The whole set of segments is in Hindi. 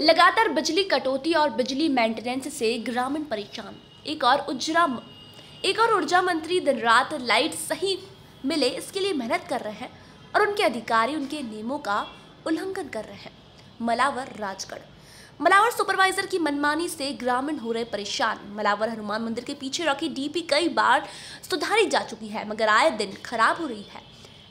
लगातार बिजली कटौती और बिजली मेंटेनेंस से ग्रामीण परेशान एक और उजरा एक और ऊर्जा मंत्री दिन रात लाइट सही मिले इसके लिए मेहनत कर रहे हैं और उनके अधिकारी उनके नियमों का उल्लंघन कर रहे हैं मलावर राजगढ़ मलावर सुपरवाइजर की मनमानी से ग्रामीण हो रहे परेशान मलावर हनुमान मंदिर के पीछे रखी डीपी कई बार सुधारी जा चुकी है मगर आए दिन खराब हो रही है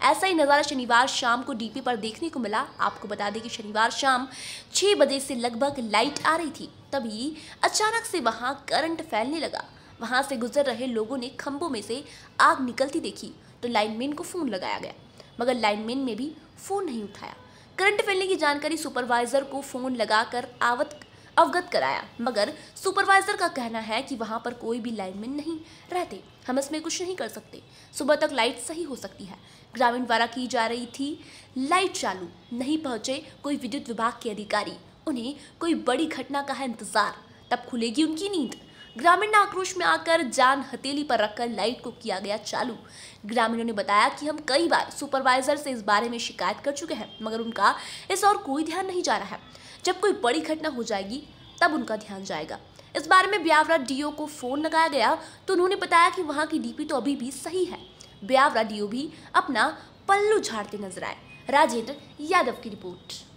ऐसा ही नज़ारा शनिवार शाम को डीपी पर देखने को मिला आपको बता दें कि शनिवार शाम छः बजे से लगभग लाइट आ रही थी तभी अचानक से वहाँ करंट फैलने लगा वहाँ से गुजर रहे लोगों ने खम्बों में से आग निकलती देखी तो लाइनमैन को फ़ोन लगाया गया मगर लाइनमैन ने भी फ़ोन नहीं उठाया करंट फैलने की जानकारी सुपरवाइजर को फ़ोन लगाकर आवत अवगत कराया मगर सुपरवाइजर का कहना है कि वहाँ पर कोई भी लाइनमैन नहीं रहते हम इसमें कुछ नहीं कर सकते सुबह तक लाइट सही हो सकती है ग्रामीण द्वारा की जा रही थी लाइट चालू नहीं पहुँचे कोई विद्युत विभाग के अधिकारी उन्हें कोई बड़ी घटना का है इंतजार तब खुलेगी उनकी नींद ग्रामीण ने आक्रोश में आकर जान हथेली पर रखकर लाइट को किया गया चालू ग्रामीणों ने बताया कि हम कई बार सुपरवाइजर से इस बारे में शिकायत कर चुके हैं मगर उनका इस और कोई ध्यान नहीं जा रहा है जब कोई बड़ी घटना हो जाएगी तब उनका ध्यान जाएगा इस बारे में ब्यावरा डीओ को फ़ोन लगाया गया तो उन्होंने बताया कि वहां की डीपी तो अभी भी सही है ब्यावरा डीओ भी अपना पल्लू झाड़ते नजर आए राजेंद्र यादव की रिपोर्ट